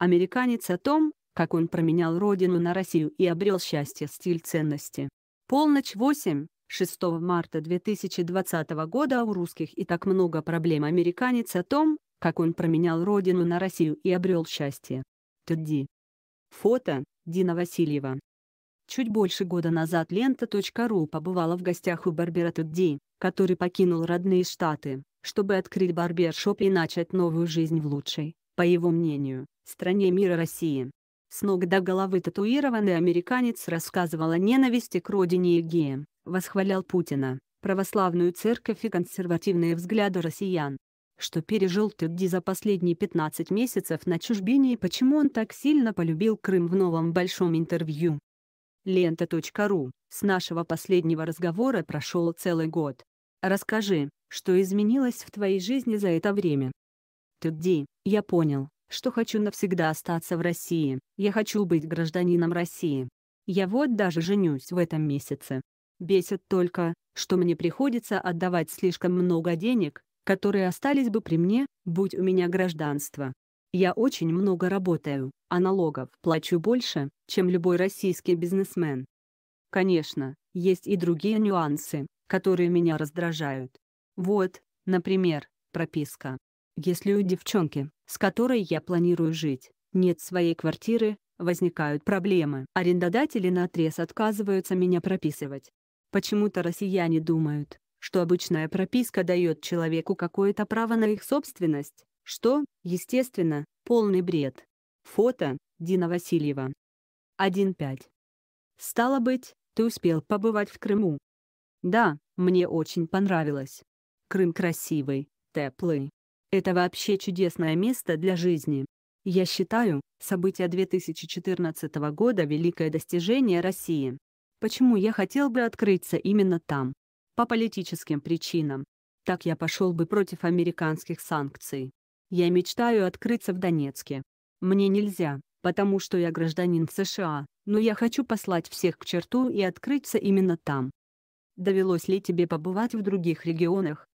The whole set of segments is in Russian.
Американец о том, как он променял родину на Россию и обрел счастье стиль ценности. Полночь 8, 6 марта 2020 года у русских и так много проблем американец о том, как он променял родину на Россию и обрел счастье. Тедди. Фото, Дина Васильева. Чуть больше года назад лента.ру побывала в гостях у барбера Тедди, который покинул родные штаты, чтобы открыть барбершоп и начать новую жизнь в лучшей, по его мнению, стране мира России. С ног до головы татуированный американец рассказывал о ненависти к родине и геям, восхвалял Путина, православную церковь и консервативные взгляды россиян. Что пережил Тедди за последние 15 месяцев на чужбине и почему он так сильно полюбил Крым в новом большом интервью. Лента.ру С нашего последнего разговора прошел целый год. Расскажи, что изменилось в твоей жизни за это время. Тедди, я понял, что хочу навсегда остаться в России, я хочу быть гражданином России. Я вот даже женюсь в этом месяце. Бесит только, что мне приходится отдавать слишком много денег, которые остались бы при мне, будь у меня гражданство. Я очень много работаю, а налогов плачу больше, чем любой российский бизнесмен. Конечно, есть и другие нюансы, которые меня раздражают. Вот, например, прописка. Если у девчонки, с которой я планирую жить, нет своей квартиры, возникают проблемы. Арендодатели на наотрез отказываются меня прописывать. Почему-то россияне думают, что обычная прописка дает человеку какое-то право на их собственность, что, естественно, полный бред. Фото Дина Васильева. 1.5. Стало быть, ты успел побывать в Крыму? Да, мне очень понравилось. Крым красивый, теплый, это вообще чудесное место для жизни. Я считаю, события 2014 года – великое достижение России. Почему я хотел бы открыться именно там? По политическим причинам. Так я пошел бы против американских санкций. Я мечтаю открыться в Донецке. Мне нельзя, потому что я гражданин США, но я хочу послать всех к черту и открыться именно там. Довелось ли тебе побывать в других регионах?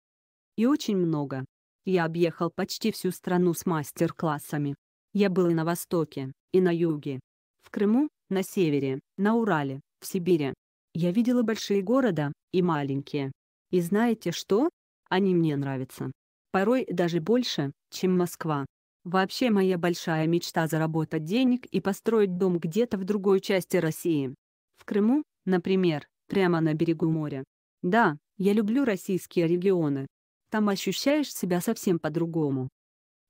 И очень много. Я объехал почти всю страну с мастер-классами. Я был и на востоке, и на юге. В Крыму, на севере, на Урале, в Сибири. Я видела большие города, и маленькие. И знаете что? Они мне нравятся. Порой даже больше, чем Москва. Вообще моя большая мечта заработать денег и построить дом где-то в другой части России. В Крыму, например, прямо на берегу моря. Да, я люблю российские регионы, там ощущаешь себя совсем по-другому.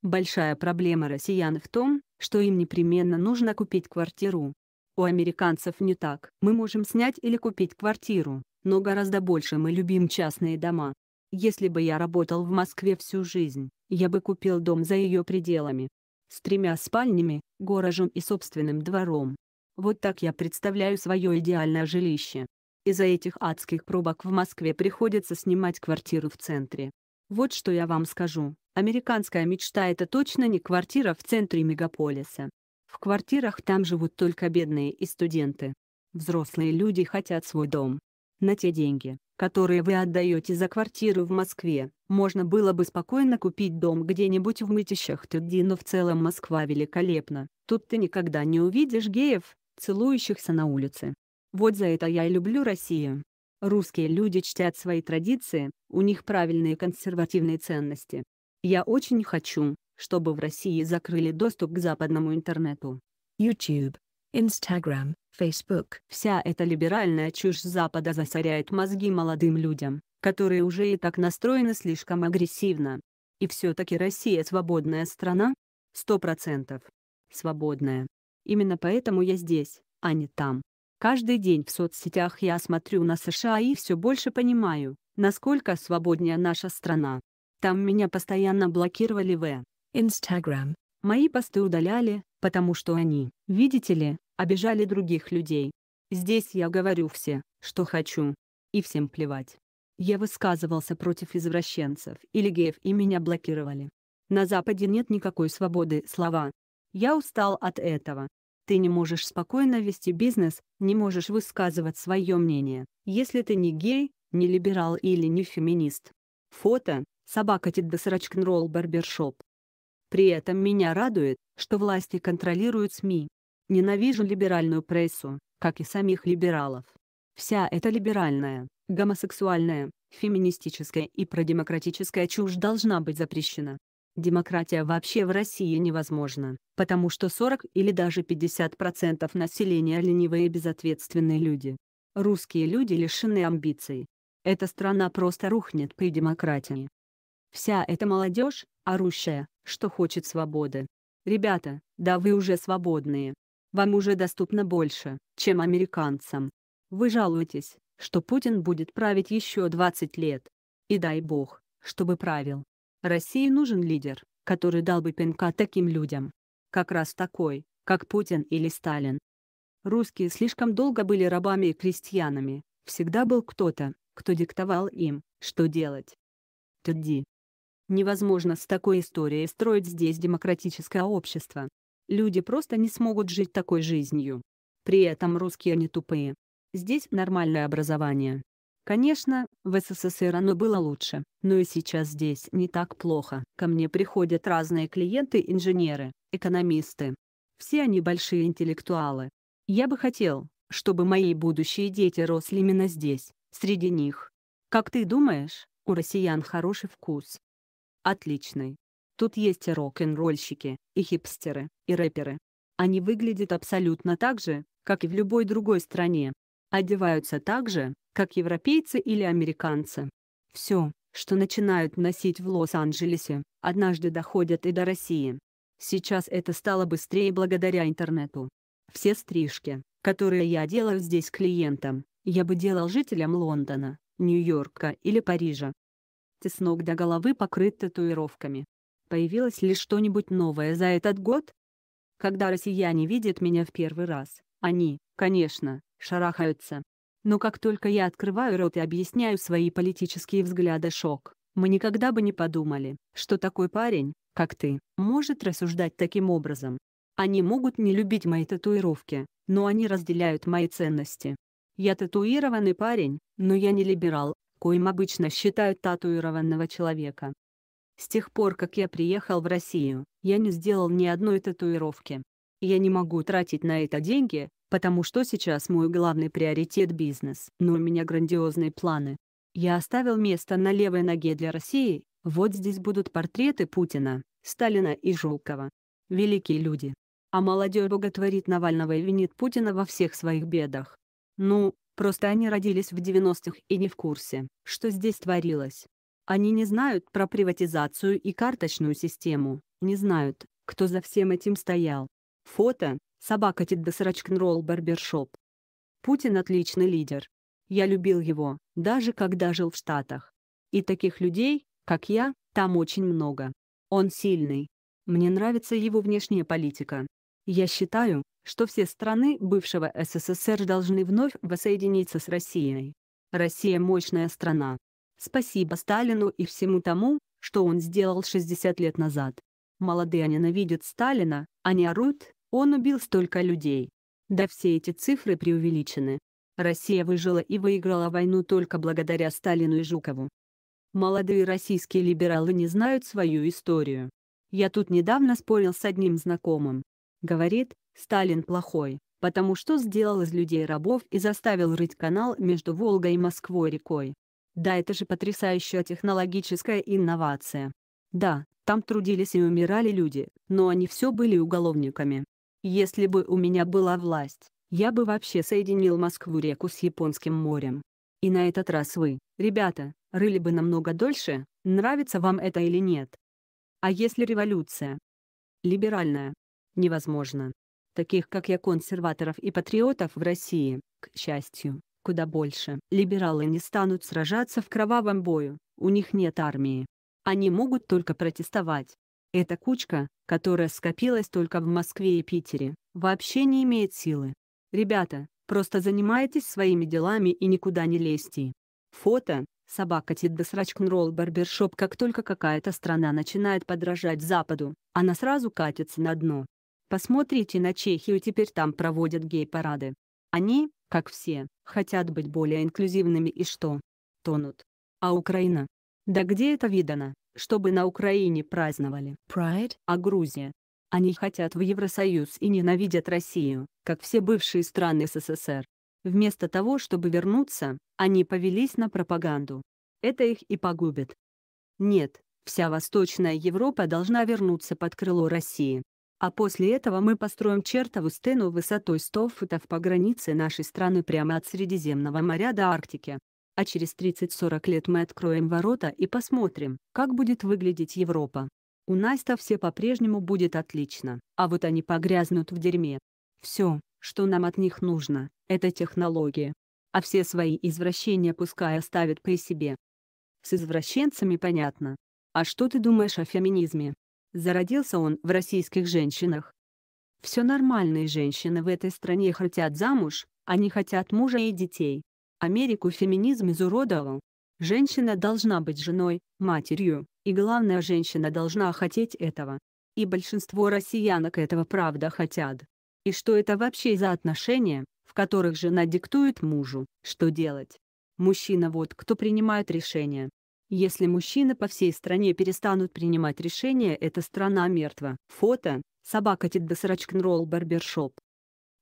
Большая проблема россиян в том, что им непременно нужно купить квартиру. У американцев не так. Мы можем снять или купить квартиру, но гораздо больше мы любим частные дома. Если бы я работал в Москве всю жизнь, я бы купил дом за ее пределами. С тремя спальнями, гаражем и собственным двором. Вот так я представляю свое идеальное жилище. Из-за этих адских пробок в Москве приходится снимать квартиру в центре. Вот что я вам скажу. Американская мечта — это точно не квартира в центре мегаполиса. В квартирах там живут только бедные и студенты. Взрослые люди хотят свой дом. На те деньги, которые вы отдаете за квартиру в Москве, можно было бы спокойно купить дом где-нибудь в мытищах Тыди, но в целом Москва великолепна. Тут ты никогда не увидишь геев, целующихся на улице. Вот за это я и люблю Россию. Русские люди чтят свои традиции, у них правильные консервативные ценности. Я очень хочу, чтобы в России закрыли доступ к западному интернету. YouTube, Instagram, Facebook. Вся эта либеральная чушь Запада засоряет мозги молодым людям, которые уже и так настроены слишком агрессивно. И все-таки Россия свободная страна? Сто процентов. Свободная. Именно поэтому я здесь, а не там. Каждый день в соцсетях я смотрю на США и все больше понимаю, насколько свободнее наша страна. Там меня постоянно блокировали в Instagram. Мои посты удаляли, потому что они, видите ли, обижали других людей. Здесь я говорю все, что хочу. И всем плевать. Я высказывался против извращенцев или геев и меня блокировали. На Западе нет никакой свободы слова. Я устал от этого. Ты не можешь спокойно вести бизнес, не можешь высказывать свое мнение, если ты не гей, не либерал или не феминист. Фото «Собака Тидбас Рачкнролл Барбершоп». При этом меня радует, что власти контролируют СМИ. Ненавижу либеральную прессу, как и самих либералов. Вся эта либеральная, гомосексуальная, феминистическая и продемократическая чушь должна быть запрещена. Демократия вообще в России невозможна, потому что 40 или даже 50% населения ленивые и безответственные люди. Русские люди лишены амбиций. Эта страна просто рухнет при демократии. Вся эта молодежь, орущая, что хочет свободы. Ребята, да вы уже свободные. Вам уже доступно больше, чем американцам. Вы жалуетесь, что Путин будет править еще 20 лет. И дай бог, чтобы правил. России нужен лидер, который дал бы пинка таким людям. Как раз такой, как Путин или Сталин. Русские слишком долго были рабами и крестьянами, всегда был кто-то, кто диктовал им, что делать. Тедди. Невозможно с такой историей строить здесь демократическое общество. Люди просто не смогут жить такой жизнью. При этом русские не тупые. Здесь нормальное образование. Конечно, в СССР оно было лучше, но и сейчас здесь не так плохо. Ко мне приходят разные клиенты-инженеры, экономисты. Все они большие интеллектуалы. Я бы хотел, чтобы мои будущие дети росли именно здесь, среди них. Как ты думаешь, у россиян хороший вкус? Отличный. Тут есть и рок-н-ролльщики, и хипстеры, и рэперы. Они выглядят абсолютно так же, как и в любой другой стране. Одеваются так же, как европейцы или американцы. Все, что начинают носить в Лос-Анджелесе, однажды доходят и до России. Сейчас это стало быстрее благодаря интернету. Все стрижки, которые я делаю здесь клиентам, я бы делал жителям Лондона, Нью-Йорка или Парижа. Ты с ног до головы покрыт татуировками. Появилось ли что-нибудь новое за этот год? Когда россияне видят меня в первый раз, они, конечно, шарахаются. Но как только я открываю рот и объясняю свои политические взгляды шок, мы никогда бы не подумали, что такой парень, как ты, может рассуждать таким образом. Они могут не любить мои татуировки, но они разделяют мои ценности. Я татуированный парень, но я не либерал, коим обычно считают татуированного человека. С тех пор, как я приехал в Россию, я не сделал ни одной татуировки. Я не могу тратить на это деньги, потому что сейчас мой главный приоритет – бизнес. Но у меня грандиозные планы. Я оставил место на левой ноге для России, вот здесь будут портреты Путина, Сталина и Жукова. Великие люди. А молодежь боготворит Навального и винит Путина во всех своих бедах. Ну, просто они родились в 90-х и не в курсе, что здесь творилось. Они не знают про приватизацию и карточную систему, не знают, кто за всем этим стоял. Фото, Собака Титбесрачкнролл Барбершоп. Путин отличный лидер. Я любил его, даже когда жил в Штатах. И таких людей, как я, там очень много. Он сильный. Мне нравится его внешняя политика. Я считаю, что все страны бывшего СССР должны вновь воссоединиться с Россией. Россия – мощная страна. Спасибо Сталину и всему тому, что он сделал 60 лет назад. Молодые ненавидят Сталина, они орут, он убил столько людей. Да все эти цифры преувеличены. Россия выжила и выиграла войну только благодаря Сталину и Жукову. Молодые российские либералы не знают свою историю. Я тут недавно спорил с одним знакомым. Говорит, Сталин плохой, потому что сделал из людей рабов и заставил рыть канал между Волгой и Москвой рекой. Да это же потрясающая технологическая инновация. Да, там трудились и умирали люди, но они все были уголовниками. Если бы у меня была власть, я бы вообще соединил Москву-реку с Японским морем. И на этот раз вы, ребята, рыли бы намного дольше, нравится вам это или нет. А если революция? Либеральная. Невозможно. Таких, как я, консерваторов и патриотов в России, к счастью, куда больше. Либералы не станут сражаться в кровавом бою, у них нет армии. Они могут только протестовать. Эта кучка, которая скопилась только в Москве и Питере, вообще не имеет силы. Ребята, просто занимайтесь своими делами и никуда не лезьте. Фото. Собака Тидда Срачкнролл Барбершоп Как только какая-то страна начинает подражать Западу, она сразу катится на дно. Посмотрите на Чехию, теперь там проводят гей-парады. Они, как все, хотят быть более инклюзивными и что? Тонут. А Украина? Да где это видано? чтобы на Украине праздновали Pride, а Грузия. Они хотят в Евросоюз и ненавидят Россию, как все бывшие страны СССР. Вместо того, чтобы вернуться, они повелись на пропаганду. Это их и погубит. Нет, вся Восточная Европа должна вернуться под крыло России. А после этого мы построим чертову стену высотой 100 футов по границе нашей страны прямо от Средиземного моря до Арктики а через 30-40 лет мы откроем ворота и посмотрим, как будет выглядеть Европа. У нас-то все по-прежнему будет отлично, а вот они погрязнут в дерьме. Все, что нам от них нужно, это технологии. А все свои извращения пускай оставят при себе. С извращенцами понятно. А что ты думаешь о феминизме? Зародился он в российских женщинах. Все нормальные женщины в этой стране хотят замуж, они хотят мужа и детей. Америку феминизм изуродовал. Женщина должна быть женой, матерью, и главное, женщина должна хотеть этого. И большинство россиянок этого правда хотят. И что это вообще за отношения, в которых жена диктует мужу, что делать? Мужчина вот кто принимает решения. Если мужчины по всей стране перестанут принимать решения, эта страна мертва. Фото. Собака Тит Барбершоп.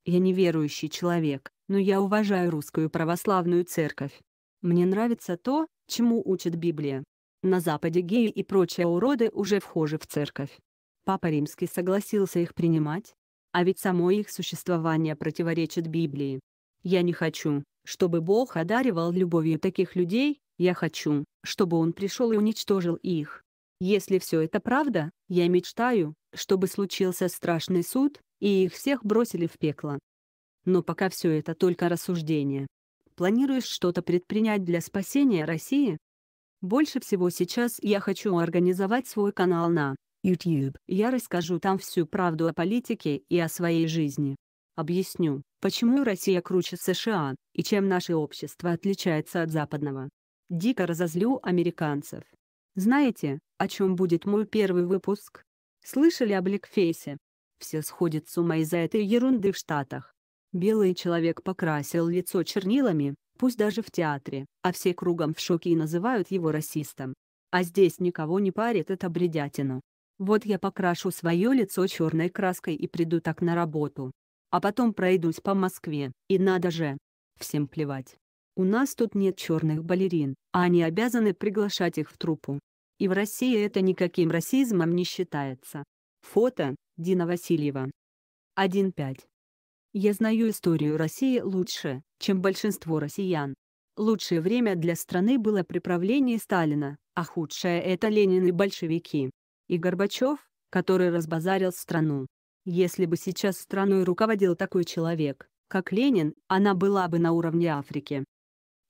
Я неверующий человек, но я уважаю русскую православную церковь. Мне нравится то, чему учит Библия. На Западе геи и прочие уроды уже вхожи в церковь. Папа Римский согласился их принимать, а ведь само их существование противоречит Библии. Я не хочу, чтобы Бог одаривал любовью таких людей, я хочу, чтобы Он пришел и уничтожил их. Если все это правда, я мечтаю, чтобы случился страшный суд, и их всех бросили в пекло. Но пока все это только рассуждение. Планируешь что-то предпринять для спасения России? Больше всего сейчас я хочу организовать свой канал на YouTube. Я расскажу там всю правду о политике и о своей жизни. Объясню, почему Россия круче США, и чем наше общество отличается от западного. Дико разозлю американцев. Знаете, о чем будет мой первый выпуск? Слышали о Бликфейсе? Все сходят с ума из-за этой ерунды в Штатах. Белый человек покрасил лицо чернилами, пусть даже в театре, а все кругом в шоке и называют его расистом. А здесь никого не парит эта бредятина. Вот я покрашу свое лицо черной краской и приду так на работу. А потом пройдусь по Москве, и надо же. Всем плевать. У нас тут нет черных балерин, а они обязаны приглашать их в труппу. И в России это никаким расизмом не считается. Фото Дина Васильева. 1.5. Я знаю историю России лучше, чем большинство россиян. Лучшее время для страны было при правлении Сталина, а худшее – это Ленин и большевики. И Горбачев, который разбазарил страну. Если бы сейчас страной руководил такой человек, как Ленин, она была бы на уровне Африки.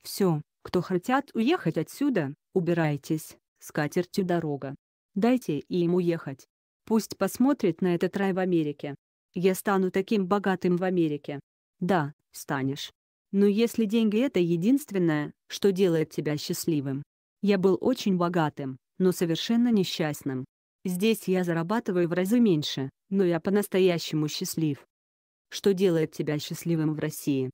Все, кто хотят уехать отсюда, убирайтесь, с катертью дорога. Дайте и им уехать. Пусть посмотрит на этот рай в Америке. Я стану таким богатым в Америке. Да, станешь. Но если деньги – это единственное, что делает тебя счастливым. Я был очень богатым, но совершенно несчастным. Здесь я зарабатываю в разы меньше, но я по-настоящему счастлив. Что делает тебя счастливым в России?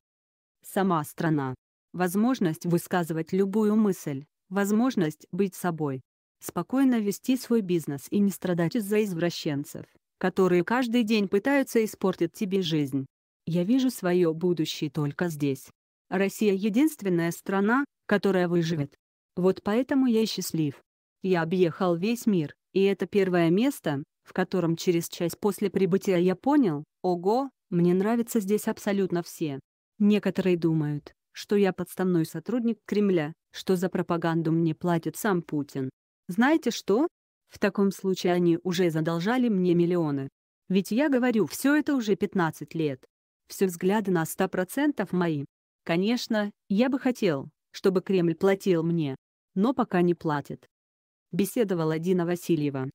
Сама страна возможность высказывать любую мысль, возможность быть собой, спокойно вести свой бизнес и не страдать из-за извращенцев, которые каждый день пытаются испортить тебе жизнь. Я вижу свое будущее только здесь. Россия единственная страна, которая выживет. Вот поэтому я счастлив. Я объехал весь мир, и это первое место, в котором через час после прибытия я понял, ого, мне нравятся здесь абсолютно все. Некоторые думают, что я подставной сотрудник Кремля, что за пропаганду мне платит сам Путин. Знаете что? В таком случае они уже задолжали мне миллионы. Ведь я говорю, все это уже 15 лет. Все взгляды на 100% мои. Конечно, я бы хотел, чтобы Кремль платил мне. Но пока не платит. Беседовал Дина Васильева.